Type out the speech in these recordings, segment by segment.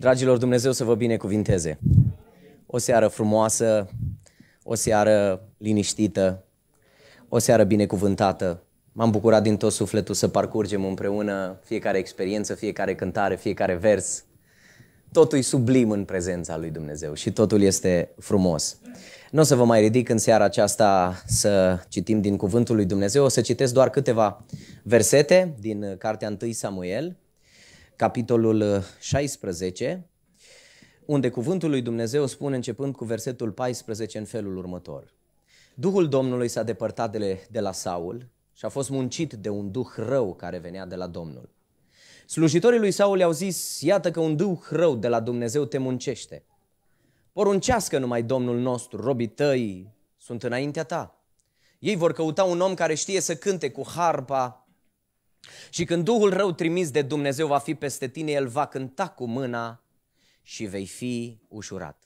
Dragilor, Dumnezeu să vă binecuvinteze. O seară frumoasă, o seară liniștită, o seară binecuvântată. M-am bucurat din tot sufletul să parcurgem împreună fiecare experiență, fiecare cântare, fiecare vers. Totul e sublim în prezența lui Dumnezeu și totul este frumos. Nu o să vă mai ridic în seara aceasta să citim din Cuvântul lui Dumnezeu, o să citesc doar câteva versete din Cartea 1 Samuel, capitolul 16, uh, unde cuvântul lui Dumnezeu spune, începând cu versetul 14, în felul următor. Duhul Domnului s-a depărtat de, de la Saul și a fost muncit de un duh rău care venea de la Domnul. Slujitorii lui Saul i-au zis, iată că un duh rău de la Dumnezeu te muncește. Poruncească numai Domnul nostru, robii tăi sunt înaintea ta. Ei vor căuta un om care știe să cânte cu harpa, și când Duhul rău trimis de Dumnezeu va fi peste tine, el va cânta cu mâna și vei fi ușurat.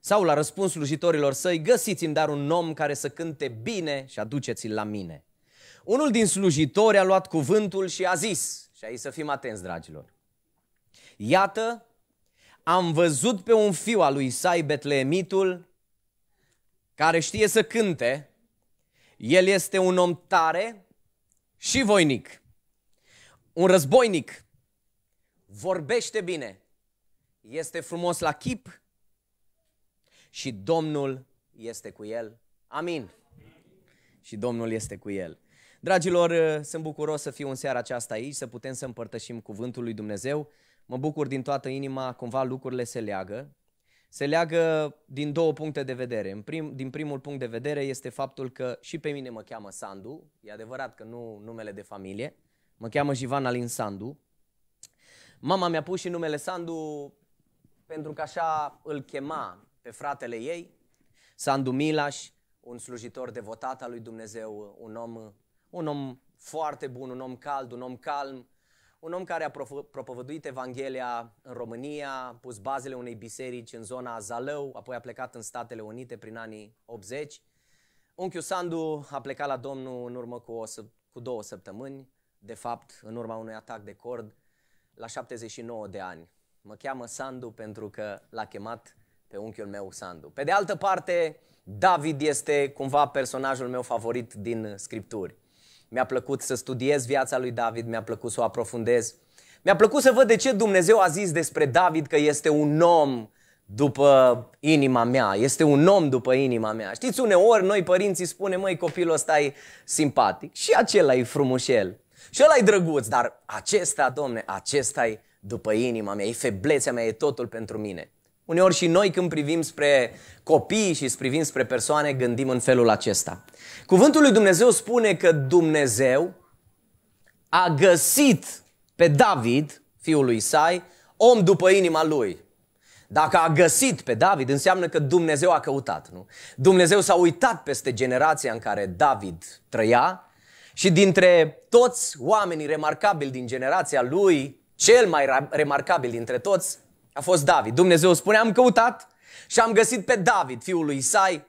Sau la răspuns slujitorilor săi, găsiți-mi dar un om care să cânte bine și aduceți-l la mine. Unul din slujitori a luat cuvântul și a zis, și aici să fim atenți, dragilor, Iată, am văzut pe un fiu al lui Isai Betleemitul, care știe să cânte, el este un om tare și voinic un războinic vorbește bine, este frumos la chip și Domnul este cu el. Amin. Și Domnul este cu el. Dragilor, uh, sunt bucuros să fiu în seara aceasta aici, să putem să împărtășim cuvântul lui Dumnezeu. Mă bucur din toată inima, cumva lucrurile se leagă. Se leagă din două puncte de vedere. În prim, din primul punct de vedere este faptul că și pe mine mă cheamă Sandu, e adevărat că nu numele de familie, Mă cheamă Jivan Alin Sandu. Mama mi-a pus și numele Sandu pentru că așa îl chema pe fratele ei, Sandu Milaș, un slujitor devotat al lui Dumnezeu, un om, un om foarte bun, un om cald, un om calm, un om care a propovăduit Evanghelia în România, a pus bazele unei biserici în zona Zalău, apoi a plecat în Statele Unite prin anii 80. Unchiul Sandu a plecat la Domnul în urmă cu, o, cu două săptămâni, de fapt, în urma unui atac de cord, la 79 de ani. Mă cheamă Sandu pentru că l-a chemat pe unchiul meu Sandu. Pe de altă parte, David este cumva personajul meu favorit din Scripturi. Mi-a plăcut să studiez viața lui David, mi-a plăcut să o aprofundez. Mi-a plăcut să văd de ce Dumnezeu a zis despre David că este un om după inima mea, este un om după inima mea. Știți, uneori noi părinții spunem măi, copilul ăsta e simpatic și acela e frumușel. Și ăla e drăguț, dar acesta, domne, acesta e după inima mea, e feblețea mea, e totul pentru mine. Uneori și noi când privim spre copii și privim spre persoane, gândim în felul acesta. Cuvântul lui Dumnezeu spune că Dumnezeu a găsit pe David, fiul lui Isai, om după inima lui. Dacă a găsit pe David, înseamnă că Dumnezeu a căutat, nu? Dumnezeu s-a uitat peste generația în care David trăia și dintre toți oamenii remarcabili din generația lui, cel mai remarcabil dintre toți a fost David. Dumnezeu spune, am căutat și am găsit pe David, fiul lui Isai.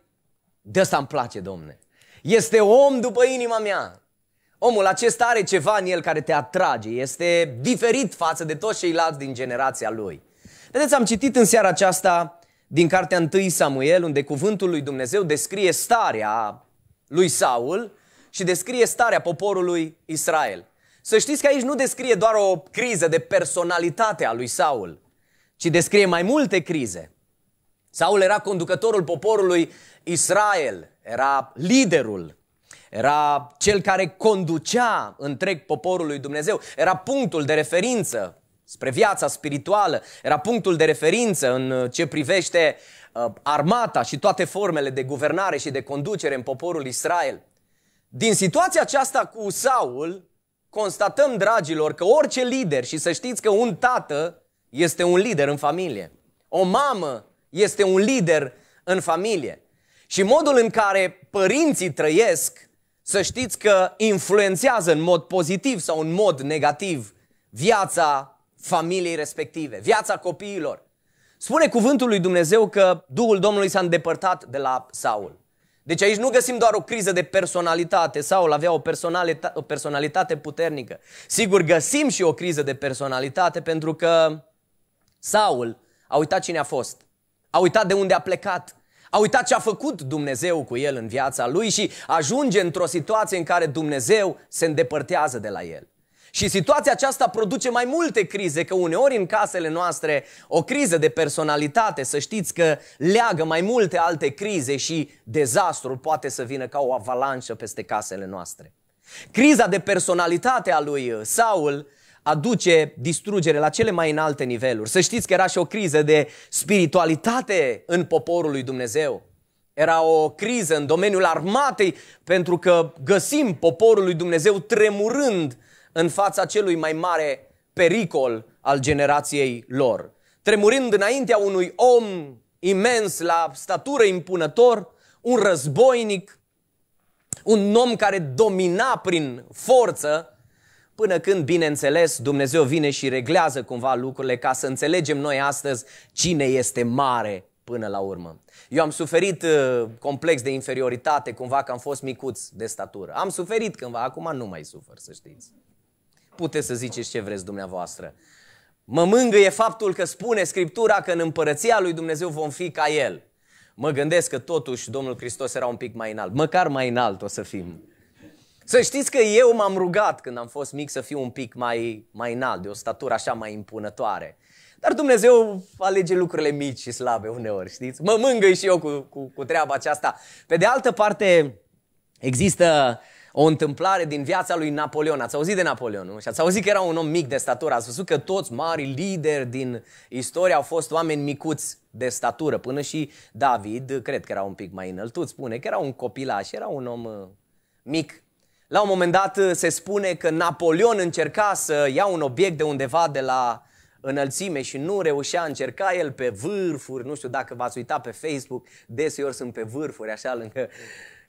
De asta îmi place, domne. Este om după inima mea. Omul acesta are ceva în el care te atrage. Este diferit față de toți ceilalți din generația lui. Vedeți, am citit în seara aceasta din cartea 1 Samuel, unde cuvântul lui Dumnezeu descrie starea lui Saul și descrie starea poporului Israel. Să știți că aici nu descrie doar o criză de personalitate a lui Saul, ci descrie mai multe crize. Saul era conducătorul poporului Israel, era liderul, era cel care conducea întreg poporul lui Dumnezeu, era punctul de referință spre viața spirituală, era punctul de referință în uh, ce privește uh, armata și toate formele de guvernare și de conducere în poporul Israel. Din situația aceasta cu Saul, constatăm, dragilor, că orice lider, și să știți că un tată este un lider în familie, o mamă este un lider în familie. Și modul în care părinții trăiesc, să știți că influențează în mod pozitiv sau în mod negativ viața familiei respective, viața copiilor. Spune cuvântul lui Dumnezeu că Duhul Domnului s-a îndepărtat de la Saul. Deci aici nu găsim doar o criză de personalitate. Saul avea o personalitate, o personalitate puternică. Sigur, găsim și o criză de personalitate pentru că Saul a uitat cine a fost. A uitat de unde a plecat. A uitat ce a făcut Dumnezeu cu el în viața lui și ajunge într-o situație în care Dumnezeu se îndepărtează de la el. Și situația aceasta produce mai multe crize, că uneori în casele noastre o criză de personalitate, să știți că leagă mai multe alte crize și dezastrul poate să vină ca o avalanșă peste casele noastre. Criza de personalitate a lui uh, Saul aduce distrugere la cele mai înalte niveluri. Să știți că era și o criză de spiritualitate în poporul lui Dumnezeu. Era o criză în domeniul armatei pentru că găsim poporul lui Dumnezeu tremurând în fața celui mai mare pericol al generației lor. Tremurind înaintea unui om imens, la statură impunător, un războinic, un om care domina prin forță, până când, bineînțeles, Dumnezeu vine și reglează cumva lucrurile ca să înțelegem noi astăzi cine este mare până la urmă. Eu am suferit uh, complex de inferioritate, cumva că am fost micuț de statură. Am suferit cândva, acum nu mai sufăr, să știți puteți să ziceți ce vreți dumneavoastră. Mă mângâie faptul că spune Scriptura că în împărăția lui Dumnezeu vom fi ca El. Mă gândesc că totuși Domnul Hristos era un pic mai înalt. Măcar mai înalt o să fim. Să știți că eu m-am rugat când am fost mic să fiu un pic mai, mai înalt, de o statură așa mai impunătoare. Dar Dumnezeu alege lucrurile mici și slabe uneori, știți? Mă mângâi și eu cu, cu, cu treaba aceasta. Pe de altă parte, există uh, o întâmplare din viața lui Napoleon. Ați auzit de Napoleon, nu? Și ați auzit că era un om mic de statură. Ați văzut că toți mari lideri din istorie au fost oameni micuți de statură. Până și David, cred că era un pic mai înăltut, spune că era un copilaș, era un om uh, mic. La un moment dat uh, se spune că Napoleon încerca să ia un obiect de undeva de la înălțime și nu reușea, încerca el pe vârfuri, nu știu dacă v-ați uitat pe Facebook, deseori sunt pe vârfuri, așa lângă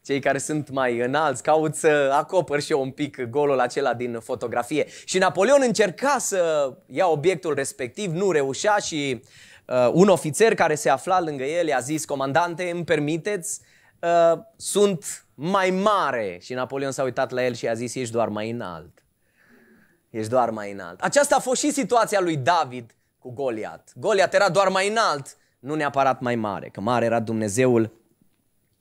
cei care sunt mai înalți, caut să acopăr și eu un pic golul acela din fotografie. Și Napoleon încerca să ia obiectul respectiv, nu reușea și uh, un ofițer care se afla lângă el i-a zis, comandante, îmi permiteți, uh, sunt mai mare. Și Napoleon s-a uitat la el și i-a zis, ești doar mai înalt. Ești doar mai înalt. Aceasta a fost și situația lui David cu Goliat. Goliat era doar mai înalt, nu neapărat mai mare, că mare era Dumnezeul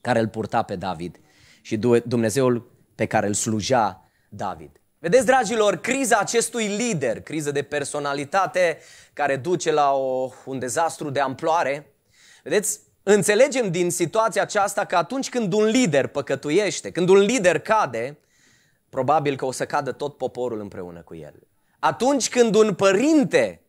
care îl purta pe David și Dumnezeul pe care îl slujea David. Vedeți, dragilor, criza acestui lider, criză de personalitate care duce la o, un dezastru de amploare, vedeți, înțelegem din situația aceasta că atunci când un lider păcătuiește, când un lider cade, probabil că o să cadă tot poporul împreună cu el. Atunci când un părinte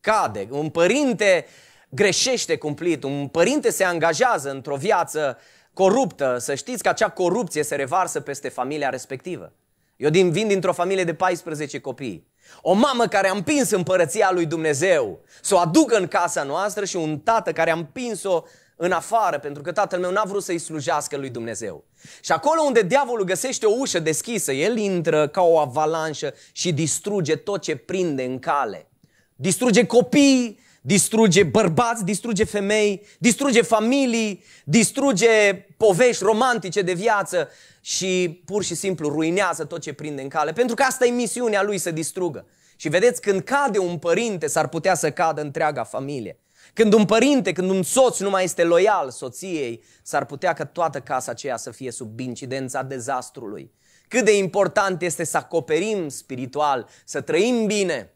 cade, un părinte greșește cumplit, un părinte se angajează într-o viață coruptă, să știți că acea corupție se revarsă peste familia respectivă. Eu din, vin dintr-o familie de 14 copii. O mamă care a împins împărăția lui Dumnezeu să o aducă în casa noastră și un tată care a împins-o în afară, pentru că tatăl meu n-a vrut să-i slujească lui Dumnezeu. Și acolo unde diavolul găsește o ușă deschisă, el intră ca o avalanșă și distruge tot ce prinde în cale. Distruge copii, distruge bărbați, distruge femei, distruge familii, distruge povești romantice de viață și pur și simplu ruinează tot ce prinde în cale, pentru că asta e misiunea lui să distrugă. Și vedeți, când cade un părinte, s-ar putea să cadă întreaga familie. Când un părinte, când un soț nu mai este loial soției, s-ar putea ca toată casa aceea să fie sub incidența dezastrului. Cât de important este să acoperim spiritual, să trăim bine,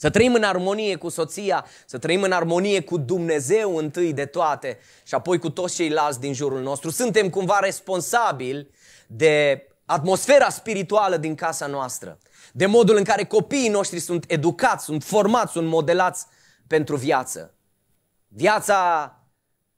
să trăim în armonie cu soția, să trăim în armonie cu Dumnezeu întâi de toate și apoi cu toți ceilalți din jurul nostru. Suntem cumva responsabili de atmosfera spirituală din casa noastră, de modul în care copiii noștri sunt educați, sunt formați, sunt modelați pentru viață. Viața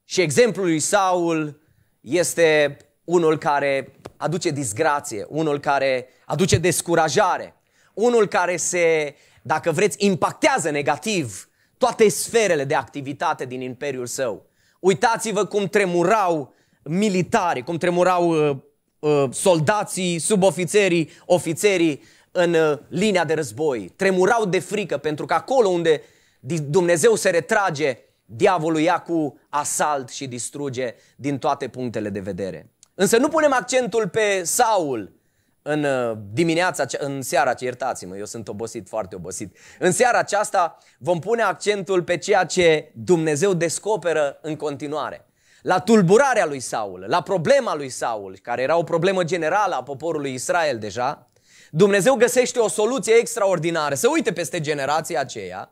și exemplul lui Saul este unul care aduce disgrație, unul care aduce descurajare, unul care se dacă vreți, impactează negativ toate sferele de activitate din imperiul său. Uitați-vă cum tremurau militari, cum tremurau uh, uh, soldații, subofițerii, ofițerii în uh, linia de război. Tremurau de frică pentru că acolo unde Dumnezeu se retrage, diavolul ia cu asalt și distruge din toate punctele de vedere. Însă nu punem accentul pe Saul, în uh, dimineața, în seara, iertați-mă, eu sunt obosit, foarte obosit. În seara aceasta vom pune accentul pe ceea ce Dumnezeu descoperă în continuare. La tulburarea lui Saul, la problema lui Saul, care era o problemă generală a poporului Israel deja, Dumnezeu găsește o soluție extraordinară. Se uită peste generația aceea,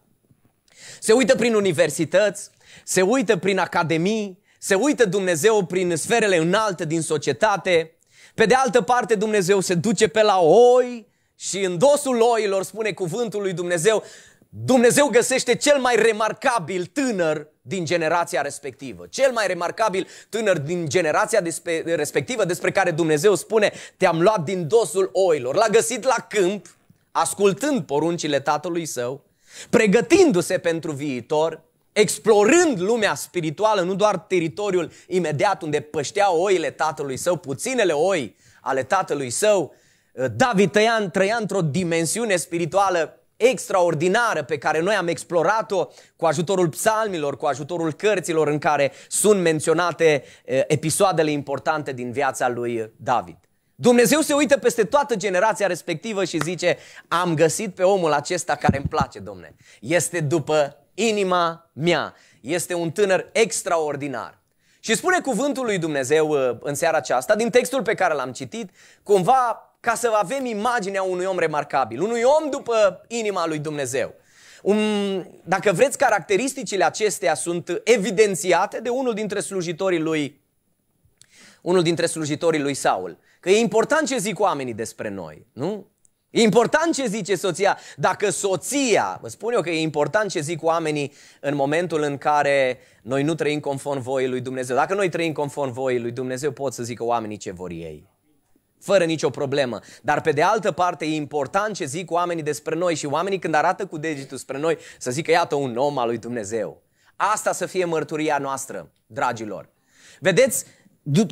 se uită prin universități, se uită prin academii, se uită Dumnezeu prin sferele înalte din societate, pe de altă parte, Dumnezeu se duce pe la oi și în dosul oilor spune cuvântul lui Dumnezeu, Dumnezeu găsește cel mai remarcabil tânăr din generația respectivă. Cel mai remarcabil tânăr din generația despre, respectivă despre care Dumnezeu spune, te-am luat din dosul oilor. L-a găsit la câmp, ascultând poruncile tatălui său, pregătindu-se pentru viitor explorând lumea spirituală, nu doar teritoriul imediat unde pășteau oile tatălui său, puținele oi ale tatălui său, uh, David tăia, trăia într-o dimensiune spirituală extraordinară pe care noi am explorat-o cu ajutorul psalmilor, cu ajutorul cărților în care sunt menționate uh, episoadele importante din viața lui David. Dumnezeu se uită peste toată generația respectivă și zice, am găsit pe omul acesta care îmi place, domne. Este după inima mea. Este un tânăr extraordinar. Și spune cuvântul lui Dumnezeu uh, în seara aceasta, din textul pe care l-am citit, cumva ca să avem imaginea unui om remarcabil, unui om după inima lui Dumnezeu. Um, dacă vreți, caracteristicile acestea sunt evidențiate de unul dintre slujitorii lui unul dintre slujitorii lui Saul. Că e important ce zic oamenii despre noi, nu? E important ce zice soția. Dacă soția, vă spun eu că e important ce zic oamenii în momentul în care noi nu trăim conform voii lui Dumnezeu. Dacă noi trăim conform voii lui Dumnezeu, pot să zică oamenii ce vor ei. Fără nicio problemă. Dar pe de altă parte e important ce zic oamenii despre noi și oamenii când arată cu degetul spre noi să zică iată un om al lui Dumnezeu. Asta să fie mărturia noastră, dragilor. Vedeți,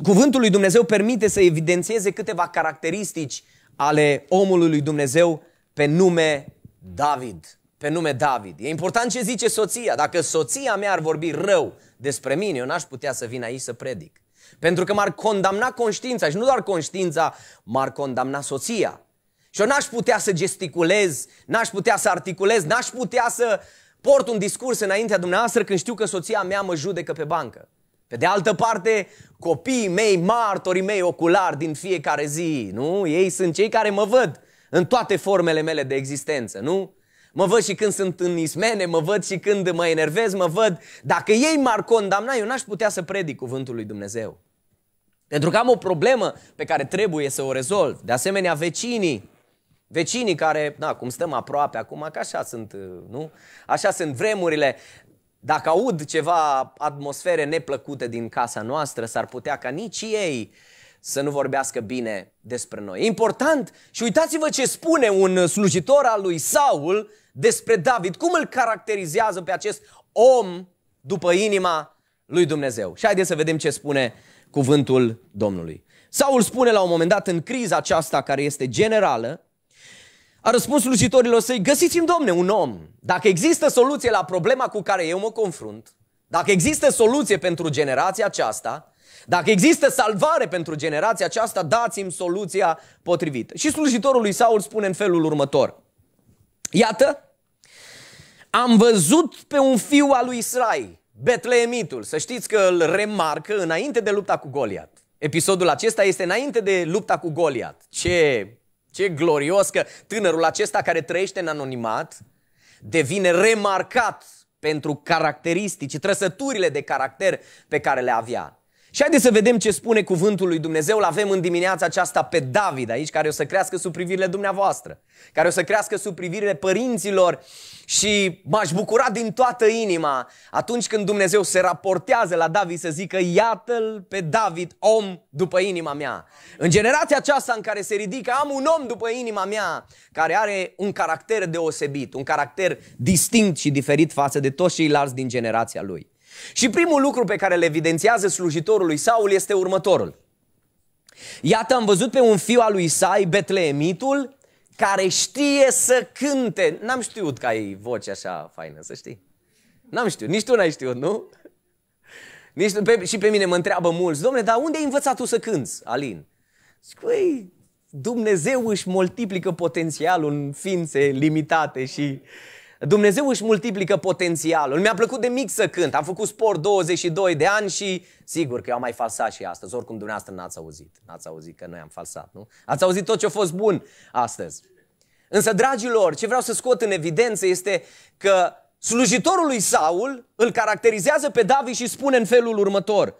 cuvântul lui Dumnezeu permite să evidențieze câteva caracteristici uh, ale omului lui Dumnezeu pe nume David. Pe nume David. E important ce zice soția. Dacă soția mea ar vorbi rău despre mine, eu n-aș putea să vin aici să predic. Pentru că m-ar condamna conștiința și nu doar conștiința, m-ar condamna soția. Și eu n-aș putea să gesticulez, n-aș putea să articulez, n-aș putea să port un discurs înaintea dumneavoastră când știu că soția mea mă judecă pe bancă. Pe de altă parte, copiii mei, martorii mei oculari din fiecare zi, nu? Ei sunt cei care mă văd în toate formele mele de existență, nu? Mă văd și când sunt în ismene, mă văd și când mă enervez, mă văd. Dacă ei m-ar condamna, eu n-aș putea să predic cuvântul lui Dumnezeu. Pentru că am o problemă pe care trebuie să o rezolv. De asemenea, vecinii. Vecinii care, da, cum stăm aproape acum, că așa sunt, nu? Așa sunt vremurile. Dacă aud ceva atmosfere neplăcute din casa noastră, s-ar putea ca nici ei să nu vorbească bine despre noi. important și uitați-vă ce spune un slujitor al lui Saul despre David, cum îl caracterizează pe acest om după inima lui Dumnezeu. Și haideți să vedem ce spune cuvântul Domnului. Saul spune la un moment dat în criza aceasta care este generală, a răspuns slujitorilor săi, găsiți-mi, domne, un om. Dacă există soluție la problema cu care eu mă confrunt, dacă există soluție pentru generația aceasta, dacă există salvare pentru generația aceasta, dați-mi soluția potrivită. Și slujitorul lui Saul spune în felul următor. Iată, am văzut pe un fiu al lui Israel, Betleemitul. Să știți că îl remarcă înainte de lupta cu Goliat. Episodul acesta este înainte de lupta cu Goliat. Ce ce glorios că tânărul acesta care trăiește în anonimat devine remarcat pentru caracteristici, trăsăturile de caracter pe care le avea. Și haideți să vedem ce spune cuvântul lui Dumnezeu. L-avem în dimineața aceasta pe David aici, care o să crească sub privirile dumneavoastră, care o să crească sub privirile părinților și m-aș bucura din toată inima atunci când Dumnezeu se raportează la David să zică iată-l pe David, om după inima mea. În generația aceasta în care se ridică am un om după inima mea care are un caracter deosebit, un caracter distinct și diferit față de toți ceilalți din generația lui. Și primul lucru pe care îl evidențiază slujitorul lui Saul este următorul. Iată, am văzut pe un fiu al lui Isai, Betleemitul, care știe să cânte. N-am știut că ai voce așa faină, să știi. N-am știut, nici tu n-ai știut, nu? Nici, pe, și pe mine mă întreabă mulți, domnule, dar unde ai învățat tu să cânți, Alin? Zic, păi, Dumnezeu își multiplică potențialul în ființe limitate și uh, Dumnezeu își multiplică potențialul. Mi-a plăcut de mic să cânt. Am făcut sport 22 de ani și sigur că eu am mai falsat și astăzi. Oricum dumneavoastră n-ați auzit. N-ați auzit că noi am falsat, nu? Ați auzit tot ce a fost bun astăzi. Însă, dragilor, ce vreau să scot în evidență este că slujitorul lui Saul îl caracterizează pe David și spune în felul următor.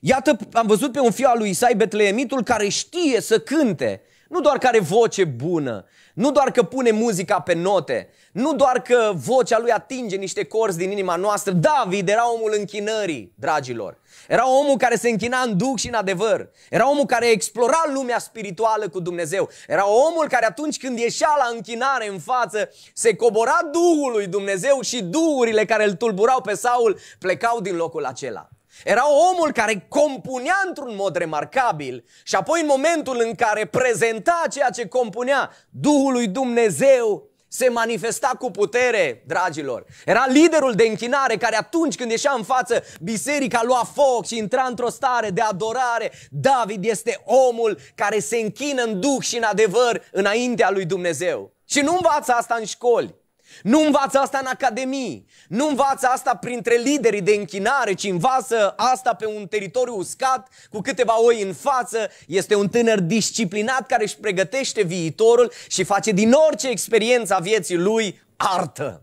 Iată, am văzut pe un fiu al lui Isai Betleemitul care știe să cânte nu doar că are voce bună, nu doar că pune muzica pe note, nu doar că vocea lui atinge niște corzi din inima noastră. David era omul închinării, dragilor. Era omul care se închina în duc și în adevăr. Era omul care explora lumea spirituală cu Dumnezeu. Era omul care atunci când ieșea la închinare în față, se cobora Duhul lui Dumnezeu și duhurile care îl tulburau pe Saul plecau din locul acela. Era omul care compunea într-un mod remarcabil și apoi în momentul în care prezenta ceea ce compunea, Duhul lui Dumnezeu se manifesta cu putere, dragilor. Era liderul de închinare care atunci când ieșea în față, biserica lua foc și intra într-o stare de adorare. David este omul care se închină în duh și în adevăr înaintea lui Dumnezeu. Și nu învață asta în școli. Nu învață asta în academii, nu învață asta printre liderii de închinare, ci învață asta pe un teritoriu uscat, cu câteva oi în față. Este un tânăr disciplinat care își pregătește viitorul și face din orice experiență a vieții lui artă.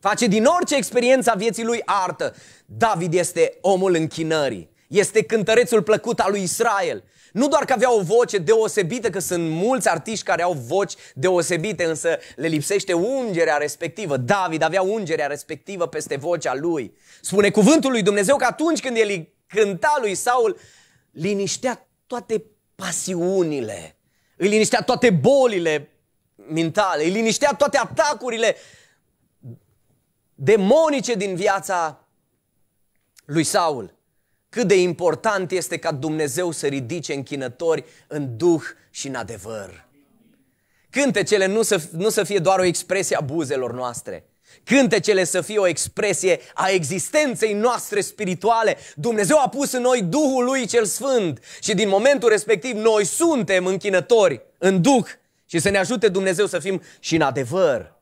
Face din orice experiență a vieții lui artă. David este omul închinării. Este cântărețul plăcut al lui Israel. Nu doar că avea o voce deosebită, că sunt mulți artiști care au voci deosebite, însă le lipsește ungerea respectivă. David avea ungerea respectivă peste vocea lui. Spune cuvântul lui Dumnezeu că atunci când el cânta lui Saul, liniștea toate pasiunile, îi liniștea toate bolile mentale, îi liniștea toate atacurile demonice din viața lui Saul. Cât de important este ca Dumnezeu să ridice închinători în duh și în adevăr. Cântecele nu să, nu să fie doar o expresie a buzelor noastre. Cântecele să fie o expresie a existenței noastre spirituale. Dumnezeu a pus în noi Duhul Lui cel Sfânt și din momentul respectiv noi suntem închinători în Duh și să ne ajute Dumnezeu să fim și în adevăr.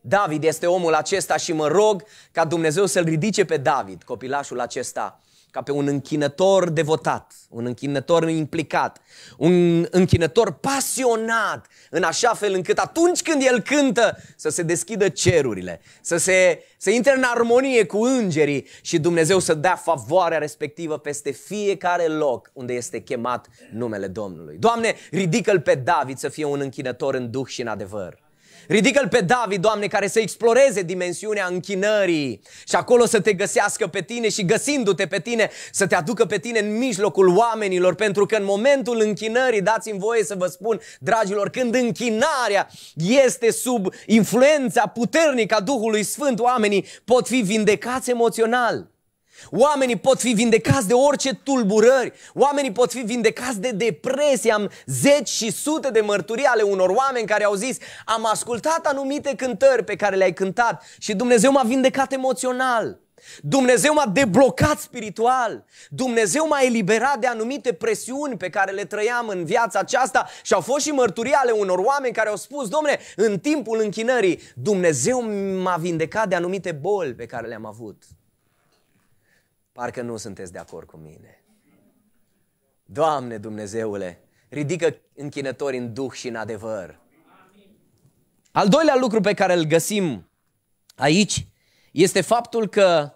David este omul acesta și mă rog ca Dumnezeu să-l ridice pe David, copilașul acesta, ca pe un închinător devotat, un închinător implicat, un închinător pasionat, în așa fel încât atunci când el cântă să se deschidă cerurile, să, se, să intre în armonie cu îngerii și Dumnezeu să dea favoarea respectivă peste fiecare loc unde este chemat numele Domnului. Doamne, ridică-l pe David să fie un închinător în duh și în adevăr. Ridică-l pe David, Doamne, care să exploreze dimensiunea închinării și acolo să te găsească pe tine și găsindu-te pe tine să te aducă pe tine în mijlocul oamenilor, pentru că în momentul închinării, dați-mi voie să vă spun, dragilor, când închinarea este sub influența puternică a Duhului Sfânt, oamenii pot fi vindecați emoțional. Oamenii pot fi vindecați de orice tulburări, oamenii pot fi vindecați de depresie. Am zeci și sute de mărturii ale unor oameni care au zis am ascultat anumite cântări pe care le-ai cântat și Dumnezeu m-a vindecat emoțional. Dumnezeu m-a deblocat spiritual. Dumnezeu m-a eliberat de anumite presiuni pe care le trăiam în viața aceasta și au fost și mărturii ale unor oameni care au spus, domne, în timpul închinării, Dumnezeu m-a vindecat de anumite boli pe care le-am avut. Parcă nu sunteți de acord cu mine. Doamne Dumnezeule, ridică închinători în duh și în adevăr. Al doilea lucru pe care îl găsim aici este faptul că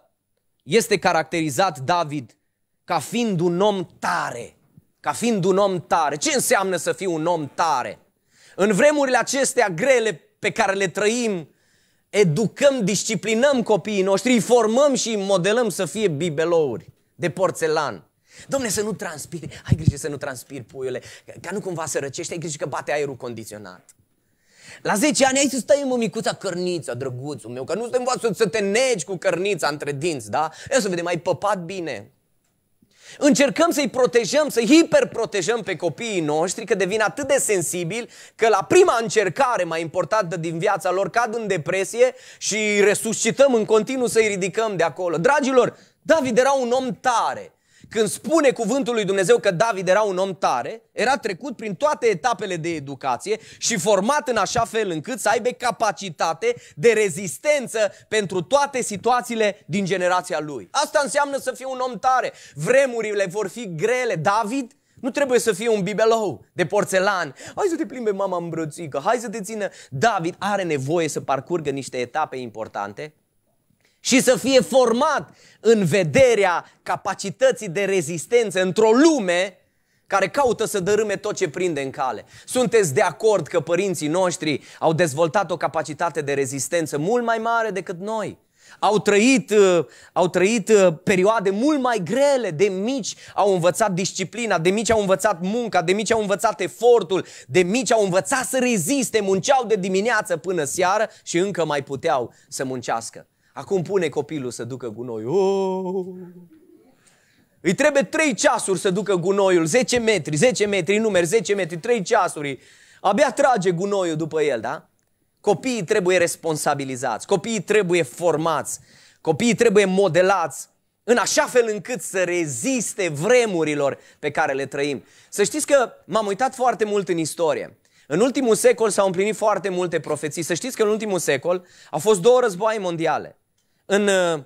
este caracterizat David ca fiind un om tare. Ca fiind un om tare. Ce înseamnă să fii un om tare? În vremurile acestea grele pe care le trăim, educăm, disciplinăm copiii noștri, îi formăm și îi modelăm să fie bibelouri de porțelan. Domne, să nu transpiri, ai grijă să nu transpiri, puiule, ca nu cumva să răcești, ai grijă că bate aerul condiționat. La 10 ani ai să stai, în micuța cărnița, drăguțul meu, că nu te învață să te negi cu cărnița între dinți, da? Ia să vedem, ai păpat bine, Încercăm să-i protejăm, să hiperprotejăm pe copiii noștri că devin atât de sensibili că la prima încercare mai importantă din viața lor cad în depresie și resuscităm în continuu să-i ridicăm de acolo. Dragilor, David era un om tare. Când spune cuvântul lui Dumnezeu că David era un om tare, era trecut prin toate etapele de educație și format în așa fel încât să aibă capacitate de rezistență pentru toate situațiile din generația lui. Asta înseamnă să fie un om tare. Vremurile vor fi grele. David nu trebuie să fie un bibelou de porțelan. Hai să te plimbe mama în brățică, hai să te țină. David are nevoie să parcurgă niște etape importante și să fie format în vederea capacității de rezistență într-o lume care caută să dărâme tot ce prinde în cale. Sunteți de acord că părinții noștri au dezvoltat o capacitate de rezistență mult mai mare decât noi? Au trăit, uh, au trăit uh, perioade mult mai grele, de mici au învățat disciplina, de mici au învățat munca, de mici au învățat efortul, de mici au învățat să reziste, munceau de dimineață până seară și încă mai puteau să muncească. Acum pune copilul să ducă gunoiul. Oh! Îi trebuie trei ceasuri să ducă gunoiul, 10 metri, 10 metri, numeri, 10 metri, trei ceasuri. Abia trage gunoiul după el, da? Copiii trebuie responsabilizați, copiii trebuie formați, copiii trebuie modelați în așa fel încât să reziste vremurilor pe care le trăim. Să știți că m-am uitat foarte mult în istorie. În ultimul secol s-au împlinit foarte multe profeții. Să știți că în ultimul secol au fost două războaie mondiale în uh,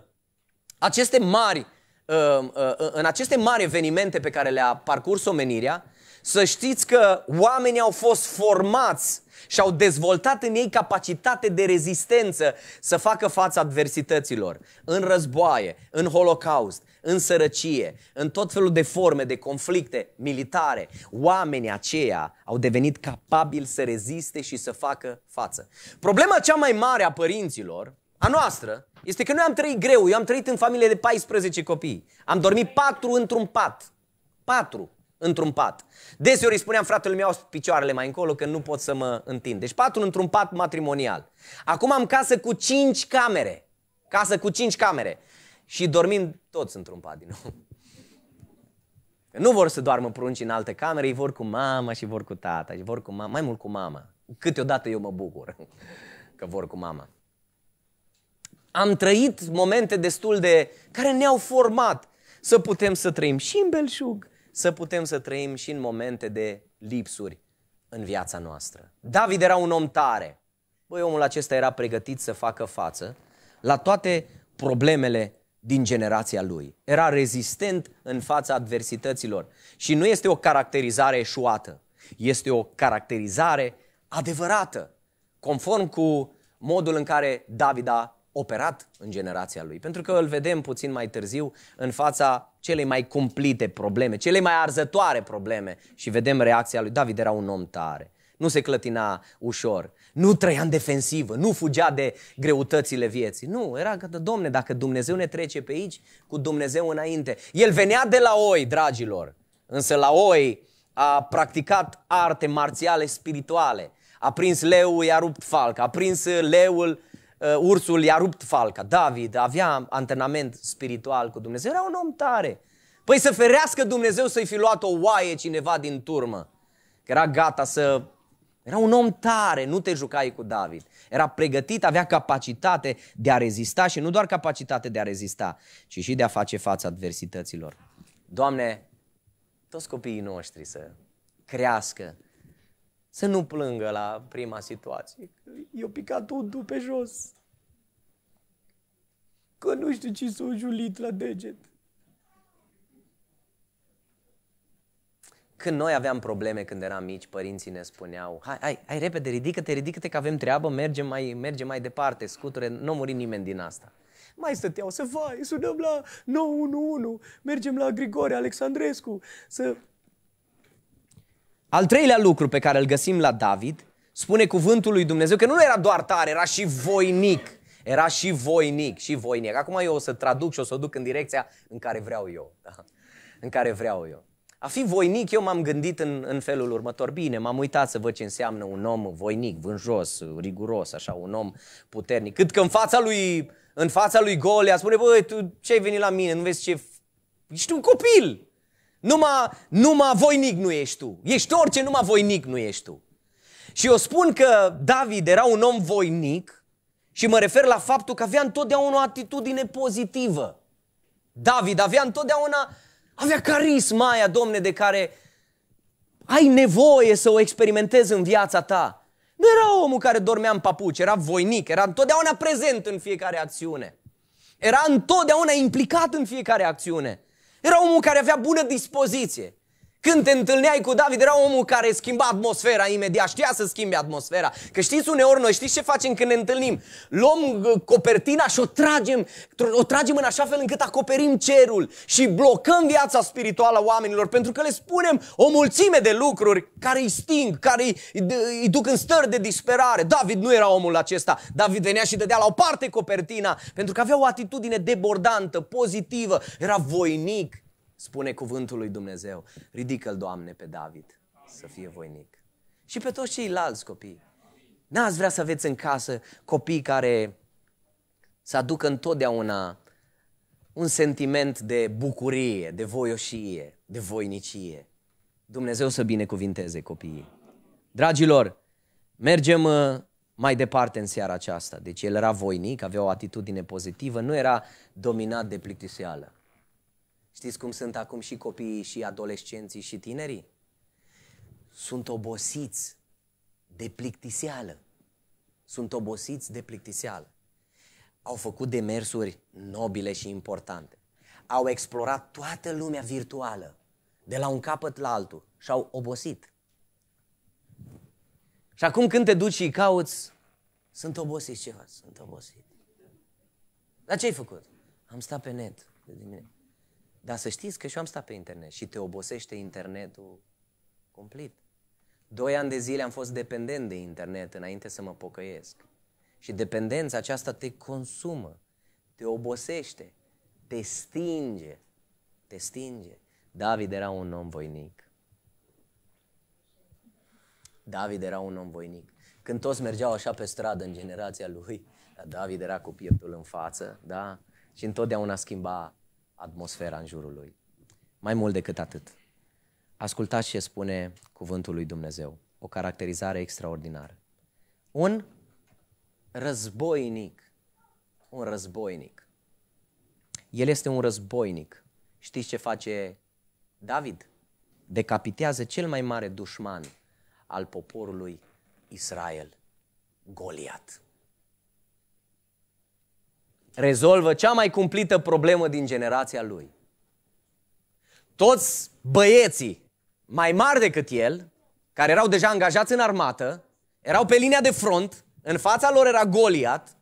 aceste mari, uh, uh, în aceste mari evenimente pe care le-a parcurs omenirea, să știți că oamenii au fost formați și au dezvoltat în ei capacitate de rezistență să facă față adversităților, în războaie, în holocaust, în sărăcie, în tot felul de forme de conflicte militare. Oamenii aceia au devenit capabili să reziste și să facă față. Problema cea mai mare a părinților a noastră, este că noi am trăit greu. Eu am trăit în familie de 14 copii. Am dormit patru într-un pat. Patru într-un pat. Deseori îi spuneam fratele meu, picioarele mai încolo, că nu pot să mă întind. Deci patru într-un pat matrimonial. Acum am casă cu cinci camere. Casă cu cinci camere. Și dormim toți într-un pat din nou. Nu vor să doarmă pruncii în alte camere, ei vor cu mama și vor cu tata, și vor cu mama, mai mult cu mama. Câteodată eu mă bucur că vor cu mama am trăit momente destul de... care ne-au format să putem să trăim și în belșug, să putem să trăim și în momente de lipsuri în viața noastră. David era un om tare. Băi, omul acesta era pregătit să facă față la toate problemele din generația lui. Era rezistent în fața adversităților. Și nu este o caracterizare eșuată, este o caracterizare adevărată, conform cu modul în care David a operat în generația lui, pentru că îl vedem puțin mai târziu în fața celei mai cumplite probleme, cele mai arzătoare probleme și vedem reacția lui. David era un om tare, nu se clătina ușor, nu trăia în defensivă, nu fugea de greutățile vieții. Nu, era că, domne, dacă Dumnezeu ne trece pe aici, cu Dumnezeu înainte. El venea de la oi, dragilor, însă la oi a practicat arte marțiale spirituale. A prins leul, i-a rupt falca, a prins leul, Uh, ursul i-a rupt falca. David avea antrenament spiritual cu Dumnezeu, era un om tare. Păi să ferească Dumnezeu să-i fi luat o oaie cineva din turmă. Că era gata să... Era un om tare, nu te jucai cu David. Era pregătit, avea capacitate de a rezista și nu doar capacitate de a rezista, ci și de a face față adversităților. Doamne, toți copiii noștri să crească să nu plângă la prima situație. Eu picat tot pe jos. Că nu știu ce s-a julit la deget. Când noi aveam probleme când eram mici, părinții ne spuneau, hai, hai, hai repede, ridică-te, ridică-te că avem treabă, mergem mai, mergem mai departe, scuture, nu muri nimeni din asta. Mai stăteau să vai, sunăm la 911, mergem la Grigore Alexandrescu, să al treilea lucru pe care îl găsim la David, spune cuvântul lui Dumnezeu că nu era doar tare, era și voinic. Era și voinic, și voinic. Acum eu o să traduc și o să o duc în direcția în care vreau eu. Da? În care vreau eu. A fi voinic, eu m-am gândit în, în felul următor. Bine, m-am uitat să văd ce înseamnă un om voinic, vânjos, riguros, așa, un om puternic. Cât că în fața lui, în fața lui Golia spune, băi, tu ce ai venit la mine, nu vezi ce... Ești un copil! Numai, numai voinic nu ești tu. Ești orice, numai voinic nu ești tu. Și eu spun că David era un om voinic și mă refer la faptul că avea întotdeauna o atitudine pozitivă. David avea întotdeauna, avea carisma aia, domne, de care ai nevoie să o experimentezi în viața ta. Nu era omul care dormea în papuci, era voinic, era întotdeauna prezent în fiecare acțiune. Era întotdeauna implicat în fiecare acțiune. Era omul care avea bună dispoziție. Când te întâlneai cu David, era omul care schimba atmosfera imediat, știa să schimbe atmosfera. Că știți, uneori noi știți ce facem când ne întâlnim? Luăm uh, copertina și o tragem, o tragem în așa fel încât acoperim cerul și blocăm viața spirituală a oamenilor pentru că le spunem o mulțime de lucruri care îi sting, care îi, îi duc în stări de disperare. David nu era omul acesta. David venea și dădea la o parte copertina pentru că avea o atitudine debordantă, pozitivă, era voinic, Spune cuvântul lui Dumnezeu, ridică-l, Doamne, pe David să fie voinic. Și pe toți ceilalți copii. N-ați vrea să aveți în casă copii care să aducă întotdeauna un sentiment de bucurie, de voioșie, de voinicie. Dumnezeu să binecuvinteze copiii. Dragilor, mergem uh, mai departe în seara aceasta. Deci el era voinic, avea o atitudine pozitivă, nu era dominat de plictiseală. Știți cum sunt acum și copiii, și adolescenții, și tinerii? Sunt obosiți de plictiseală. Sunt obosiți de plictiseală. Au făcut demersuri nobile și importante. Au explorat toată lumea virtuală, de la un capăt la altul, și au obosit. Și acum când te duci și cauți, sunt obosit ceva, sunt obosit. Dar ce ai făcut? Am stat pe net de dimineață. Dar să știți că și eu am stat pe internet și te obosește internetul cumplit. Doi ani de zile am fost dependent de internet înainte să mă pocăiesc. Și dependența aceasta te consumă, te obosește, te stinge, te stinge. David era un om voinic. David era un om voinic. Când toți mergeau așa pe stradă în generația lui, David era cu pieptul în față, da? Și întotdeauna schimba atmosfera în jurul lui. Mai mult decât atât, ascultați ce spune cuvântul lui Dumnezeu, o caracterizare extraordinară. Un războinic, un războinic. El este un războinic. Știți ce face David? Decapitează cel mai mare dușman al poporului Israel, Goliat rezolvă cea mai cumplită problemă din generația lui. Toți băieții mai mari decât el, care erau deja angajați în armată, erau pe linia de front, în fața lor era Goliat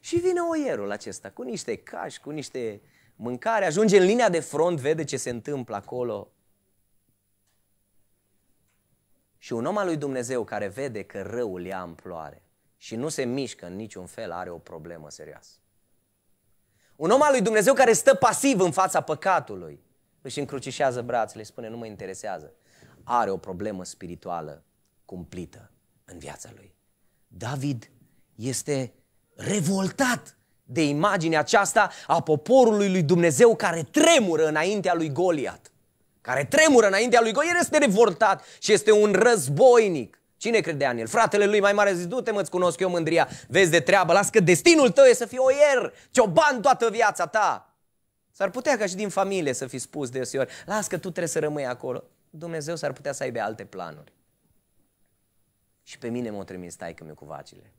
și vine oierul acesta cu niște cași, cu niște mâncare, ajunge în linia de front, vede ce se întâmplă acolo. Și un om al lui Dumnezeu care vede că răul ia amploare și nu se mișcă în niciun fel, are o problemă serioasă. Un om al lui Dumnezeu care stă pasiv în fața păcatului, își încrucișează brațele, spune, nu mă interesează. Are o problemă spirituală cumplită în viața lui. David este revoltat de imaginea aceasta a poporului lui Dumnezeu care tremură înaintea lui Goliat. Care tremură înaintea lui Goliat, el este revoltat și este un războinic. Cine credea în el? Fratele lui mai mare zis, du-te mă, cunosc eu mândria, vezi de treabă, las că destinul tău e să fii oier, cioban toată viața ta. S-ar putea ca și din familie să fi spus de ori, las că tu trebuie să rămâi acolo. Dumnezeu s-ar putea să aibă alte planuri. Și pe mine m-a trimis taică cu vacile.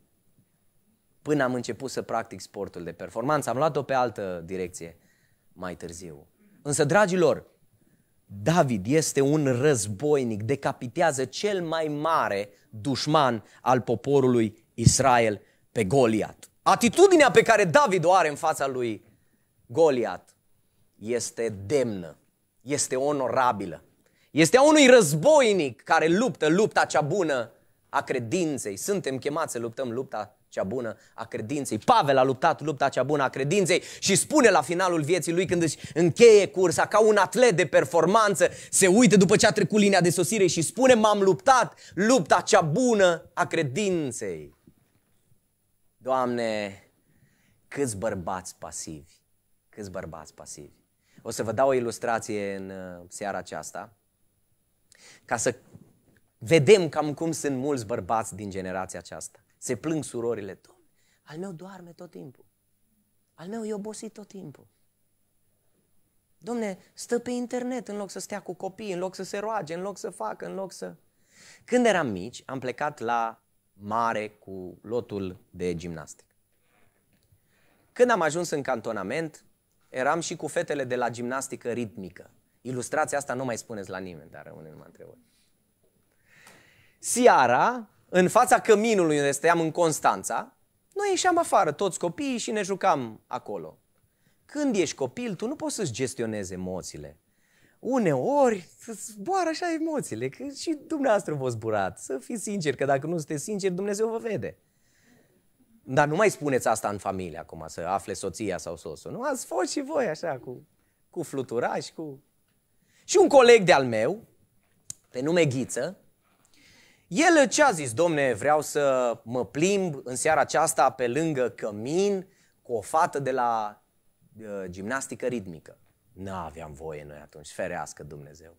Până am început să practic sportul de performanță, am luat-o pe altă direcție mai târziu. Însă, dragilor, David este un războinic, decapitează cel mai mare dușman al poporului Israel pe Goliat. Atitudinea pe care David o are în fața lui Goliat este demnă, este onorabilă. Este a unui războinic care luptă lupta cea bună a credinței. Suntem chemați să luptăm lupta cea bună a credinței. Pavel a luptat lupta cea bună a credinței și spune la finalul vieții lui când își încheie cursa ca un atlet de performanță, se uită după ce a trecut linia de sosire și spune m-am luptat lupta cea bună a credinței. Doamne, câți bărbați pasivi, câți bărbați pasivi. O să vă dau o ilustrație în uh, seara aceasta ca să vedem cam cum sunt mulți bărbați din generația aceasta. Se plâng surorile. Domne, al meu doarme tot timpul. Al meu e obosit tot timpul. Domne, stă pe internet în loc să stea cu copii, în loc să se roage, în loc să facă, în loc să... Când eram mici, am plecat la mare cu lotul de gimnastică. Când am ajuns în cantonament, eram și cu fetele de la gimnastică ritmică. Ilustrația asta nu mai spuneți la nimeni, dar rămâne numai între voi. Seara în fața căminului unde stăiam în Constanța, noi ieșeam afară, toți copiii, și ne jucam acolo. Când ești copil, tu nu poți să-ți gestionezi emoțiile. Uneori să zboară așa emoțiile, că și dumneavoastră vă zburați. Să fiți sinceri, că dacă nu sunteți sinceri, Dumnezeu vă vede. Dar nu mai spuneți asta în familie acum, să afle soția sau soțul. Nu, ați fost și voi așa, cu, cu fluturași, cu... Și un coleg de-al meu, pe nume Ghiță, el ce a zis? Domne, vreau să mă plimb în seara aceasta pe lângă cămin cu o fată de la uh, gimnastică ritmică. Nu aveam voie noi atunci, ferească Dumnezeu.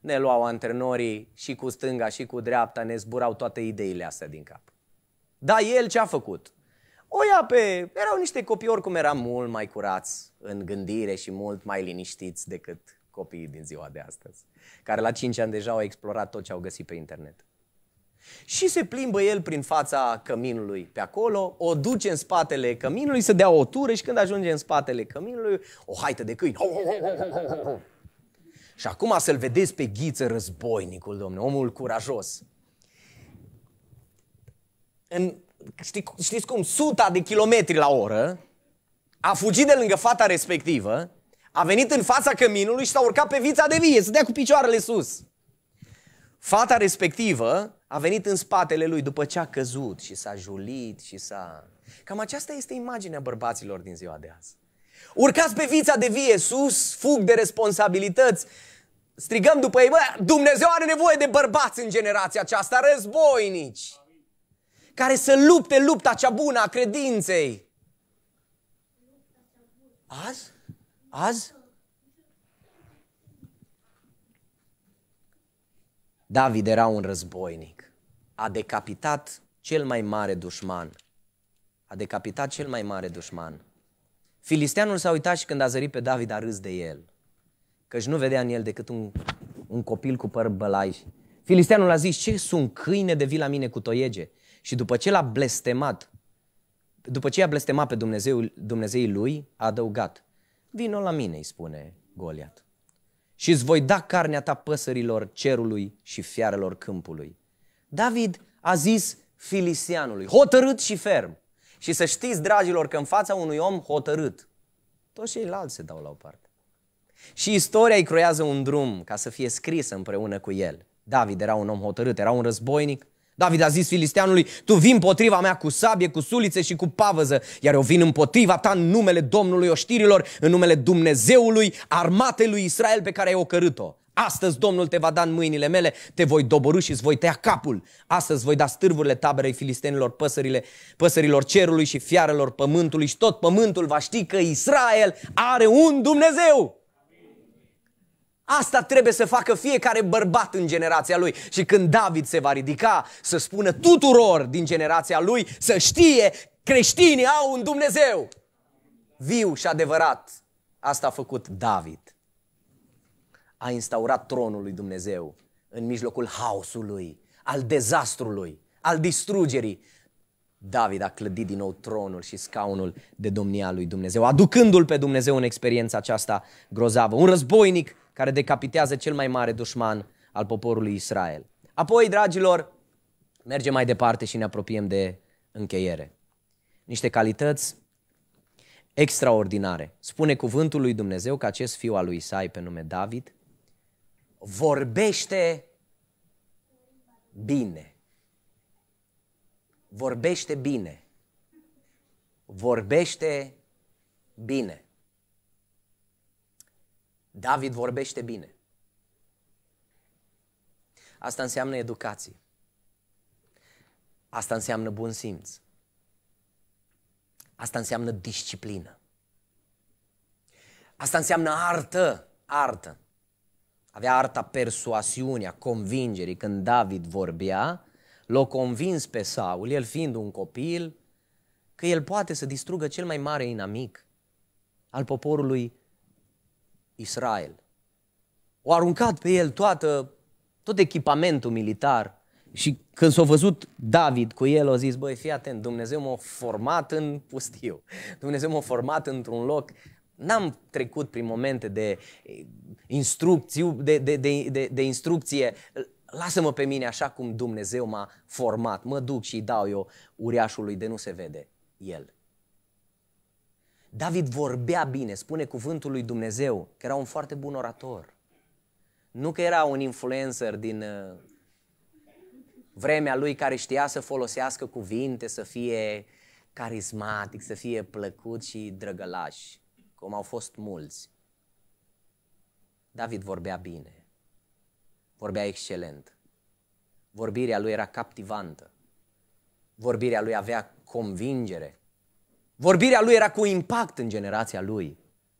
Ne luau antrenorii și cu stânga și cu dreapta, ne zburau toate ideile astea din cap. Dar el ce a făcut? O ia pe... Erau niște copii oricum era mult mai curați în gândire și mult mai liniștiți decât copiii din ziua de astăzi, care la 5 ani deja au explorat tot ce au găsit pe internet. Și se plimbă el prin fața căminului pe acolo, o duce în spatele căminului să dea o tură și când ajunge în spatele căminului, o haită de câini. Și acum să-l vedeți pe ghiță războinicul, domne, omul curajos. În, ști, știți cum, suta de kilometri la oră, a fugit de lângă fata respectivă, a venit în fața căminului și s-a urcat pe vița de vie, să dea cu picioarele sus. Fata respectivă a venit în spatele lui după ce a căzut și s-a julit și s-a... Cam aceasta este imaginea bărbaților din ziua de azi. Urcați pe vița de vie sus, fug de responsabilități, strigăm după ei, bă, Dumnezeu are nevoie de bărbați în generația aceasta, războinici, care să lupte lupta cea bună a credinței. Azi? Azi? David era un războinic a decapitat cel mai mare dușman. A decapitat cel mai mare dușman. Filisteanul s-a uitat și când a zărit pe David a râs de el, căci nu vedea în el decât un, un copil cu păr bălai. Filisteanul a zis, ce sunt câine de vii la mine cu toiege? Și după ce l-a blestemat, după ce i-a blestemat pe Dumnezeu, Dumnezeii lui, a adăugat, vino la mine, îi spune Goliat, și îți voi da carnea ta păsărilor cerului și fiarelor câmpului. David a zis filistianului, hotărât și ferm. Și să știți, dragilor, că în fața unui om hotărât, toți ceilalți se dau la o parte. Și istoria îi croiază un drum ca să fie scris împreună cu el. David era un om hotărât, era un războinic. David a zis filisteanului, tu vin împotriva mea cu sabie, cu sulițe și cu pavăză, iar eu vin împotriva ta în numele Domnului oștirilor, în numele Dumnezeului, armatei lui Israel pe care ai ocărât-o. Astăzi Domnul te va da în mâinile mele, te voi doborâ și îți voi tăia capul. Astăzi voi da stârvurile taberei filistenilor, păsările, păsărilor cerului și fiarelor pământului și tot pământul va ști că Israel are un Dumnezeu. Asta trebuie să facă fiecare bărbat în generația lui. Și când David se va ridica să spună tuturor din generația lui să știe creștinii au un Dumnezeu viu și adevărat. Asta a făcut David a instaurat tronul lui Dumnezeu în mijlocul haosului, al dezastrului, al distrugerii. David a clădit din nou tronul și scaunul de domnia lui Dumnezeu, aducându-l pe Dumnezeu în experiența aceasta grozavă. Un războinic care decapitează cel mai mare dușman al poporului Israel. Apoi, dragilor, mergem mai departe și ne apropiem de încheiere. Niște calități extraordinare. Spune cuvântul lui Dumnezeu că acest fiu al lui Isai pe nume David vorbește bine. Vorbește bine. Vorbește bine. David vorbește bine. Asta înseamnă educație. Asta înseamnă bun simț. Asta înseamnă disciplină. Asta înseamnă artă, artă avea arta persuasiunii, a convingerii. Când David vorbea, l-a convins pe Saul, el fiind un copil, că el poate să distrugă cel mai mare inamic al poporului Israel. O aruncat pe el toată, tot echipamentul militar și când s-a văzut David cu el, a zis, băi, fii atent, Dumnezeu m-a format în pustiu. Dumnezeu m-a format într-un loc N-am trecut prin momente de eh, instrucție, de, de, de, de, de instrucție. Lasă-mă pe mine așa cum Dumnezeu m-a format. Mă duc și dau eu uriașului de nu se vede el. David vorbea bine, spune cuvântul lui Dumnezeu, că era un foarte bun orator. Nu că era un influencer din eh, vremea lui care știa să folosească cuvinte, să fie carismatic, să fie plăcut și drăgălași cum au fost mulți. David vorbea bine, vorbea excelent, vorbirea lui era captivantă, vorbirea lui avea convingere, vorbirea lui era cu impact în generația lui,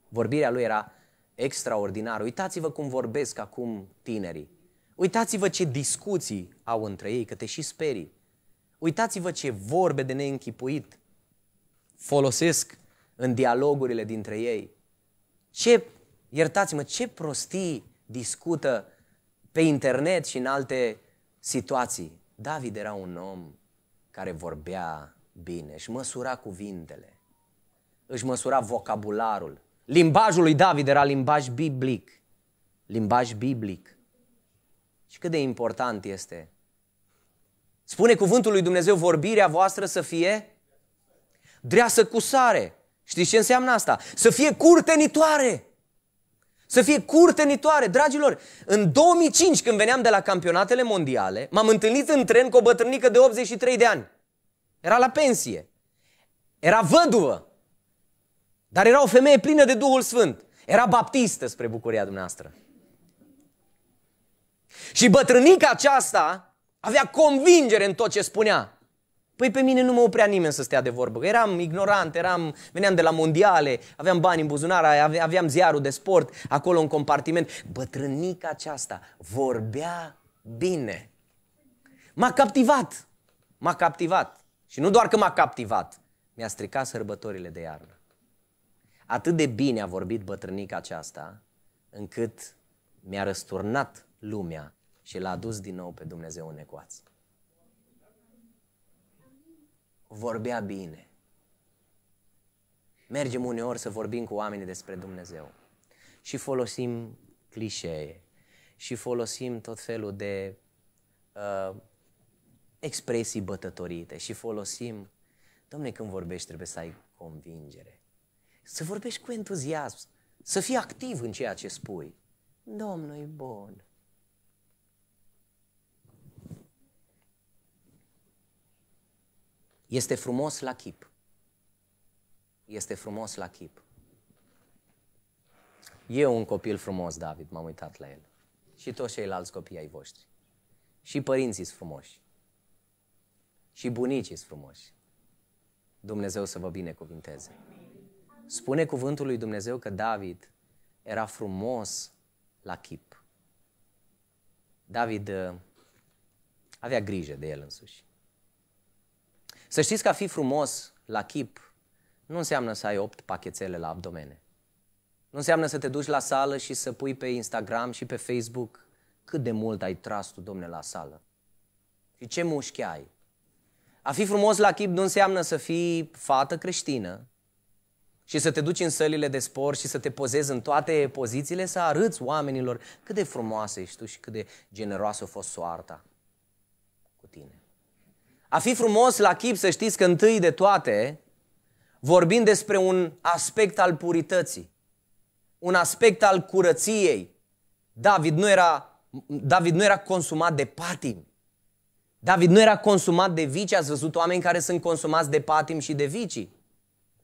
vorbirea lui era extraordinară. Uitați-vă cum vorbesc acum tinerii, uitați-vă ce discuții au între ei, că te și sperii, uitați-vă ce vorbe de neînchipuit folosesc în dialogurile dintre ei. Ce, iertați-mă, ce prostii discută pe internet și în alte situații. David era un om care vorbea bine, își măsura cuvintele, își măsura vocabularul. Limbajul lui David era limbaj biblic. Limbaj biblic. Și cât de important este. Spune cuvântul lui Dumnezeu, vorbirea voastră să fie dreasă cu sare, Știți ce înseamnă asta? Să fie curtenitoare! Să fie curtenitoare! Dragilor, în 2005, când veneam de la campionatele mondiale, m-am întâlnit în tren cu o bătrânică de 83 de ani. Era la pensie. Era văduvă. Dar era o femeie plină de Duhul Sfânt. Era baptistă spre bucuria dumneavoastră. Și bătrânica aceasta avea convingere în tot ce spunea. Păi pe mine nu mă oprea nimeni să stea de vorbă. Eram ignorant, eram, veneam de la mondiale, aveam bani în buzunar, aveam ziarul de sport, acolo în compartiment. Bătrânica aceasta vorbea bine. M-a captivat. M-a captivat. Și nu doar că m-a captivat, mi-a stricat sărbătorile de iarnă. Atât de bine a vorbit bătrânica aceasta, încât mi-a răsturnat lumea și l-a adus din nou pe Dumnezeu în ecuație vorbea bine. Mergem uneori să vorbim cu oamenii despre Dumnezeu și folosim clișee și folosim tot felul de uh, expresii bătătorite și folosim, domne, când vorbești trebuie să ai convingere, să vorbești cu entuziasm, să fii activ în ceea ce spui. Domnul e bun. Este frumos la chip. Este frumos la chip. E un copil frumos, David, m-am uitat la el. Și toți ceilalți copii ai voștri. Și părinții sunt frumoși. Și bunicii sunt frumoși. Dumnezeu să vă binecuvinteze. Spune cuvântul lui Dumnezeu că David era frumos la chip. David uh, avea grijă de el însuși. Să știți că a fi frumos la chip nu înseamnă să ai opt pachetele la abdomene. Nu înseamnă să te duci la sală și să pui pe Instagram și pe Facebook cât de mult ai tras tu, domne, la sală. Și ce mușchi ai. A fi frumos la chip nu înseamnă să fii fată creștină și să te duci în sălile de sport și să te pozezi în toate pozițiile, să arăți oamenilor cât de frumoasă ești tu și cât de generoasă a fost soarta. A fi frumos la chip, să știți că întâi de toate vorbim despre un aspect al purității, un aspect al curăției. David nu era, David nu era consumat de patim. David nu era consumat de vicii. Ați văzut oameni care sunt consumați de patim și de vicii.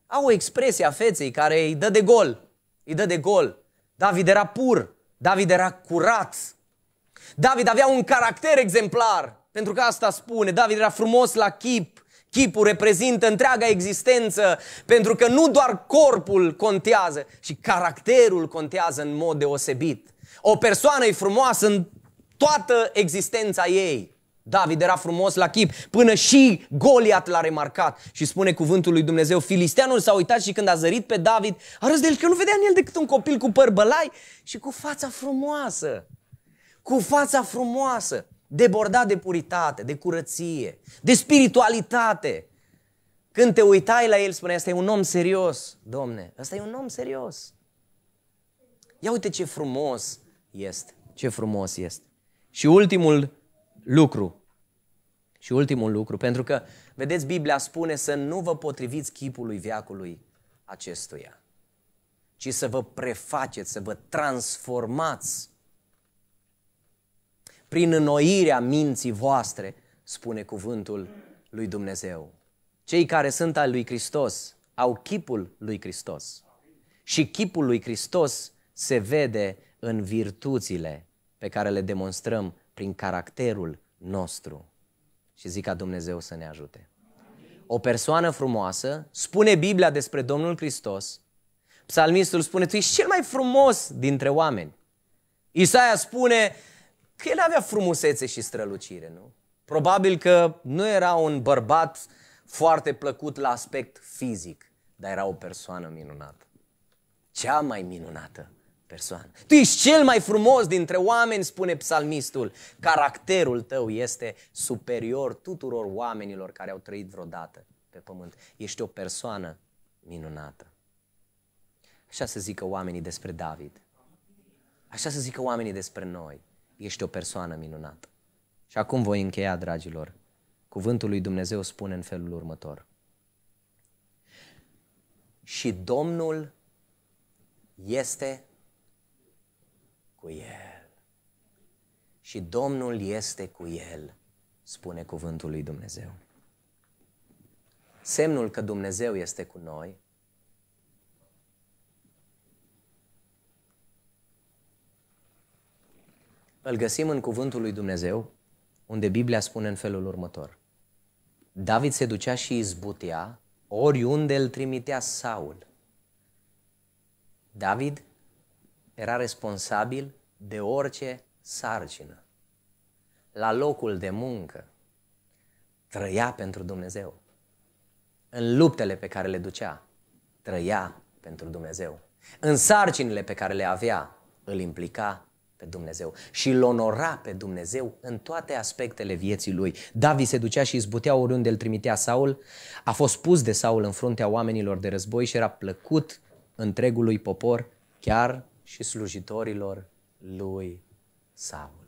Au o expresie a feței care îi dă de gol. Îi dă de gol. David era pur. David era curat. David avea un caracter exemplar. Pentru că asta spune, David era frumos la chip, chipul reprezintă întreaga existență, pentru că nu doar corpul contează, și caracterul contează în mod deosebit. O persoană e frumoasă în toată existența ei. David era frumos la chip, până și Goliat l-a remarcat și spune cuvântul lui Dumnezeu, filisteanul s-a uitat și când a zărit pe David, a râs de el că nu vedea în el decât un copil cu păr bălai și cu fața frumoasă. Cu fața frumoasă debordat de puritate, de curăție, de spiritualitate. Când te uitai la el, spuneai, asta e un om serios, domne, asta e un om serios. Ia uite ce frumos este, ce frumos este. Și ultimul lucru, și ultimul lucru, pentru că, vedeți, Biblia spune să nu vă potriviți chipului viacului acestuia, ci să vă prefaceți, să vă transformați prin înnoirea minții voastre, spune cuvântul lui Dumnezeu. Cei care sunt al lui Hristos au chipul lui Hristos. Și chipul lui Hristos se vede în virtuțile pe care le demonstrăm prin caracterul nostru. Și zic ca Dumnezeu să ne ajute. O persoană frumoasă, spune Biblia despre Domnul Hristos, psalmistul spune, tu ești cel mai frumos dintre oameni. Isaia spune, Că el avea frumusețe și strălucire, nu? Probabil că nu era un bărbat foarte plăcut la aspect fizic, dar era o persoană minunată. Cea mai minunată persoană. Tu ești cel mai frumos dintre oameni, spune psalmistul. Caracterul tău este superior tuturor oamenilor care au trăit vreodată pe pământ. Ești o persoană minunată. Așa să zică oamenii despre David. Așa să zică oamenii despre noi ești o persoană minunată. Și acum voi încheia, dragilor. Cuvântul lui Dumnezeu spune în felul următor. Și Domnul este cu el. Și Domnul este cu el, spune cuvântul lui Dumnezeu. Semnul că Dumnezeu este cu noi Îl găsim în cuvântul lui Dumnezeu, unde Biblia spune în felul următor. David se ducea și izbutea oriunde îl trimitea Saul. David era responsabil de orice sarcină. La locul de muncă trăia pentru Dumnezeu. În luptele pe care le ducea, trăia pentru Dumnezeu. În sarcinile pe care le avea, îl implica pe Dumnezeu și îl onora pe Dumnezeu în toate aspectele vieții lui. David se ducea și izbutea oriunde îl trimitea Saul, a fost pus de Saul în fruntea oamenilor de război și era plăcut întregului popor, chiar și slujitorilor lui Saul.